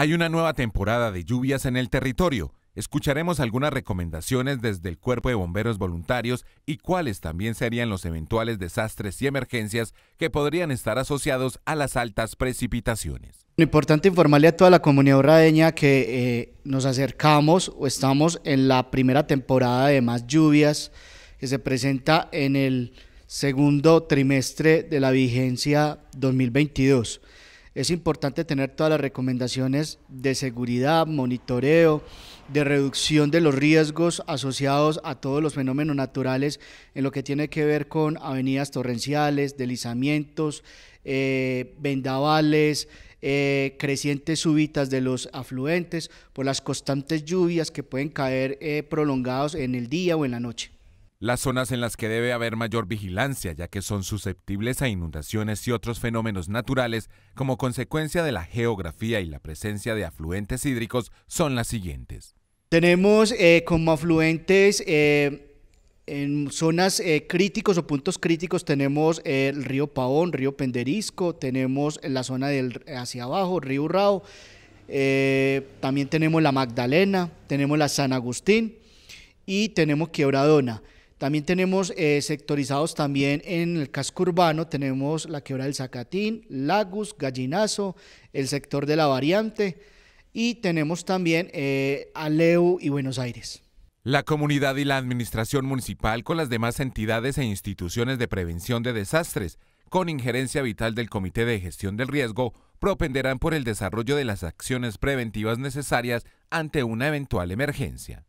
Hay una nueva temporada de lluvias en el territorio. Escucharemos algunas recomendaciones desde el Cuerpo de Bomberos Voluntarios y cuáles también serían los eventuales desastres y emergencias que podrían estar asociados a las altas precipitaciones. Importante informarle a toda la comunidad oradeña que eh, nos acercamos o estamos en la primera temporada de más lluvias que se presenta en el segundo trimestre de la vigencia 2022 es importante tener todas las recomendaciones de seguridad, monitoreo, de reducción de los riesgos asociados a todos los fenómenos naturales en lo que tiene que ver con avenidas torrenciales, deslizamientos, eh, vendavales, eh, crecientes súbitas de los afluentes por las constantes lluvias que pueden caer eh, prolongados en el día o en la noche las zonas en las que debe haber mayor vigilancia, ya que son susceptibles a inundaciones y otros fenómenos naturales como consecuencia de la geografía y la presencia de afluentes hídricos, son las siguientes. Tenemos eh, como afluentes eh, en zonas eh, críticos o puntos críticos, tenemos el río Paón, río Penderisco, tenemos la zona del, hacia abajo, río Urrao, también tenemos la Magdalena, tenemos la San Agustín y tenemos Quebradona. También tenemos eh, sectorizados también en el casco urbano, tenemos la quebrada del Zacatín, Lagus, Gallinazo, el sector de la variante y tenemos también eh, Aleu y Buenos Aires. La comunidad y la administración municipal con las demás entidades e instituciones de prevención de desastres, con injerencia vital del Comité de Gestión del Riesgo, propenderán por el desarrollo de las acciones preventivas necesarias ante una eventual emergencia.